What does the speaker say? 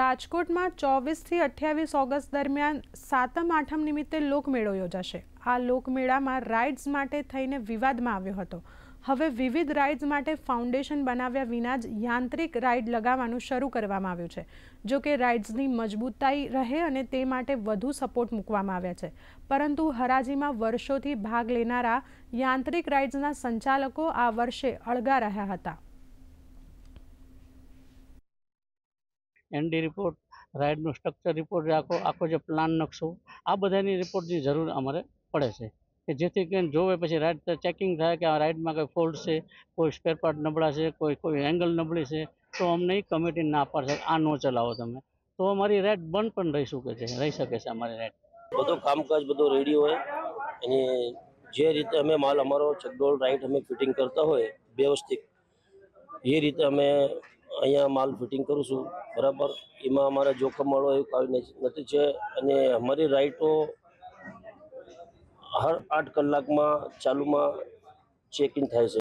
રાજકોટમાં ચોવીસથી અઠ્યાવીસ ઓગસ્ટ દરમિયાન સાતમ આઠમ નિમિત્તે લોકમેળો યોજાશે આ લોકમેળામાં રાઇડ્સ માટે થઈને વિવાદમાં આવ્યો હતો હવે વિવિધ રાઇડ્સ માટે ફાઉન્ડેશન બનાવ્યા વિના જ યાંત્રિક રાઇડ લગાવવાનું શરૂ કરવામાં આવ્યું છે જો કે રાઇડ્સની મજબૂતાઈ રહે અને તે માટે વધુ સપોર્ટ મૂકવામાં આવ્યા છે પરંતુ હરાજીમાં વર્ષોથી ભાગ લેનારા યાંત્રિક રાઇડ્સના સંચાલકો આ વર્ષે અળગા રહ્યા હતા એનડી રિપોર્ટ રાઇડનું સ્ટ્રક્ચર રિપોર્ટ આખો આખો જે પ્લાન નકશો આ બધાની રિપોર્ટની જરૂર અમારે પડે છે કે જેથી કરીને જોવે પછી રાઇડ ચેકિંગ થાય કે આ રાઇડમાં કોઈ ફોલ્ટ છે કોઈ સ્પેરપાર્ટ નબળા છે કોઈ કોઈ એંગલ નબળી છે તો અમને કમિટી ના પાડશે આ ન ચલાવો તમે તો અમારી રાઇડ બંધ પણ રહી શકે છે રહી શકે છે અમારી રાઇડ બધું કામકાજ બધું રેડી હોય અને જે રીતે અમે માલ અમારો ચકડોળ રાઇડ અમે ફિટિંગ કરતા હોય વ્યવસ્થિત એ રીતે અમે અહીંયા માલ ફિટિંગ કરું છું બરાબર એમાં અમારે જોખમવાળો એવું કાંઈ નથી છે અને અમારી રાઇટો હર આઠ કલાકમાં ચાલુમાં ચેક ઇન થાય છે